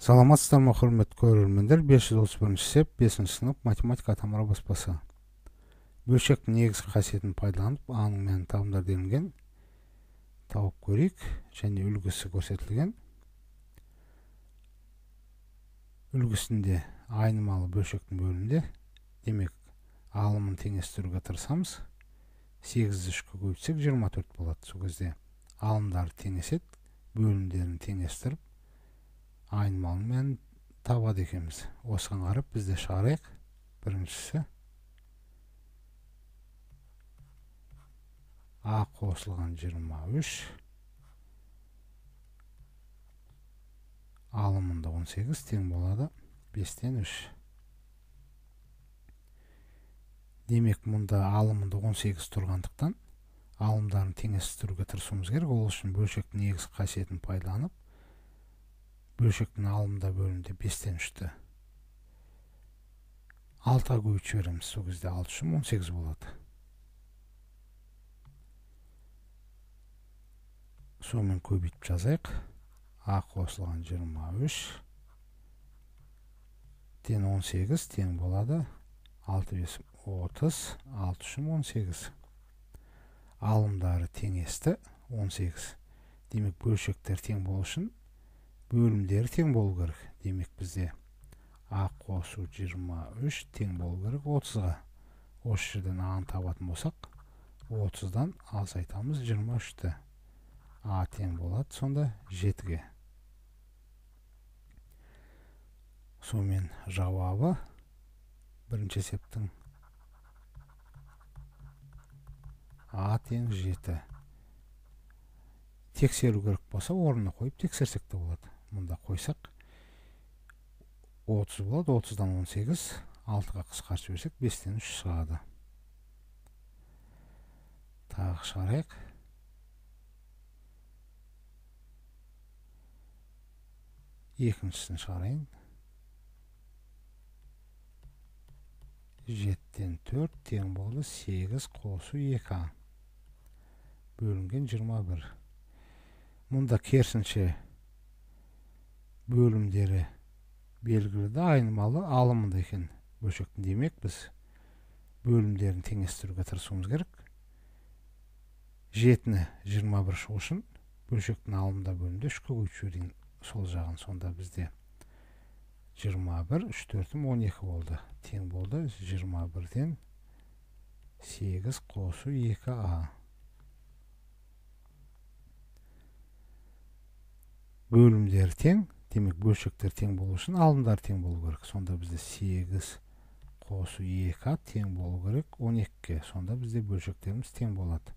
саламатсыздар ма құрметті көрермендер бес жүз отыз бірінші сеп бесінші сынып математика атамұра баспасы бөлшектің негізгі қасиетін пайдаланып аның мәнін табыңдар делінген тауып көрейік және үлгісі көрсетілген үлгісінде айнымалы бөлшектің бөлімінде демек алымын теңестіруге тырысамыз сегізді үшке көбейтсек жиырма төрт болады сол кезде алымдары теңеседі бөлімдерін теңестіріп айнымалымен табады екенбіз осыған қарап біз де шығарайық біріншісі а қосылған 23 алымында 18 тең болады 5-тен 3 демек мұнда алымында 18 тұрғандықтан алымдарын теңестіруге тырысуымыз керек ол үшін бөлшектің негіз қасиетін пайдаланып бөлшектің алымда бөлімде бестен үшті алтыға көбейтіп жібереміз сол кезде алты үшім он сегіз болады сонымен көбейтіп жазайық а қосылған жиырма үш тең он сегіз тең болады алты бес отыз алты үшім он сегіз алымдары теңесті он сегіз демек бөлшектер тең болу үшін бөлімдері тең болу керек демек бізде а қосу 23 тең болу керек 30-ға осы жерден а-ны табатын болсақ 30-дан азайтамыз 23-ті а тең болады сонда 7-ге сонымен жауабы бірінші есептің а тең 7 тексеру керек болса орнына қойып тексерсек те болады мұнда қойсақ 30 болады 30-дан 18 6-ға қысқартып берсек 5-тен 3 шығады тағы шығарайық екіншісін шығарайын 7-тен жеттен төрт тең болды сегіз қосу а бөлінген 21 бір мұнда керісінше бөлімдері белгіліде айнымалы алымында екен бөлшектің демек біз бөлімдерін теңестіруге тырысуымыз керек жетіні жиырма бір үшін бөлшектің алымда бөлімде үшке көбейтіп жіберейін сол жағын сонда бізде 21 3 төртім 12 болды тең болды 21-ден 8 қосу 2а бөлімдер тең демек бөлшектер тең болу үшін алымдар тең болу керек сонда бізде 8 қосу 2а тең болу керек 12-ке сонда бізде бөлшектеріміз тең болады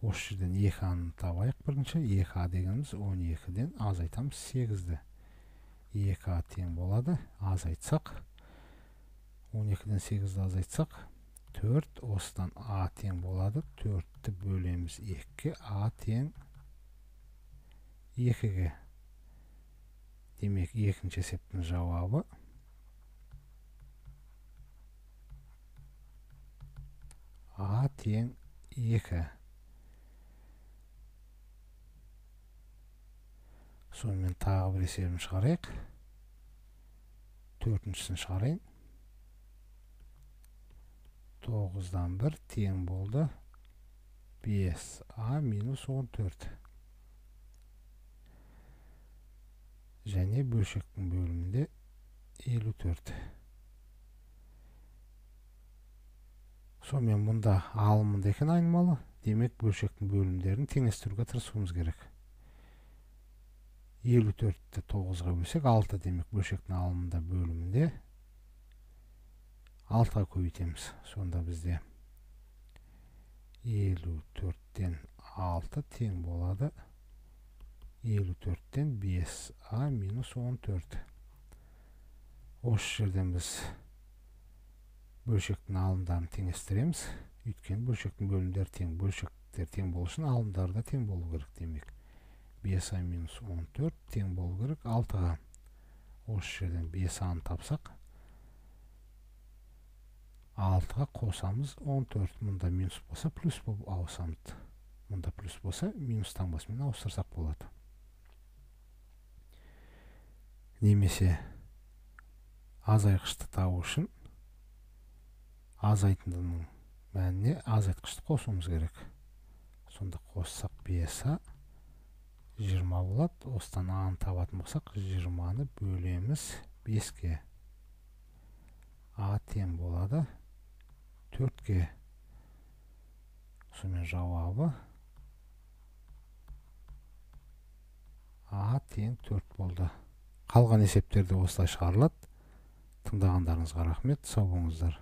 осы жерден 2аны табайық бірінші 2а дегеніміз 12-ден азайтамыз 8-ді 2а тең болады азайтсақ 12-ден 8-ді азайтсақ 4 осыдан а тең болады 4-ті бөлеміз 2 ке а тең 2-ге демек екінші есептің жауабы а тең екі. сонымен тағы бір есебін шығарайық төртіншісін шығарайын тоғыздан бір тең болды бес а минус он төрт және бөлшектің бөлімінде 54 сонымен мұнда алымы деген айнымалы демек бөлшектің бөлімдерін теңестіруге тырысуымыз керек 54-ті 9-ға бөлсек 6 демек бөлшектің алымында бөлімінде 6-ға көбейтеміз сонда бізде 54-тен 6 тең болады 54-тен 5A-14 осы жерден біз бөлшектің алымдарын теңестіреміз Үйткен бөлшектің бөлімдер тең бөлшектер тең болу үшін алымдар да тең болу керек демек 5а-14 тең болу керек 6а осы жерден 5а-ны тапсақ 6-ға қосамыз 14 мұнда минус болса плюс болып ауысамыз мұнда плюс болса минус таңбасымен ауыстырсақ болады немесе азайғышты табу үшін азайтынның мәніне азайтқышты қосуымыз керек сонда қоссақ беса 20 болады осыдан аны табатын болсақ 20-ны бөлеміз 5-ке а тең болады 4-ке сонымен жауабы а тең 4 болды қалған есептер осылай шығарылады тыңдағандарыңызға рахмет сау болыңыздар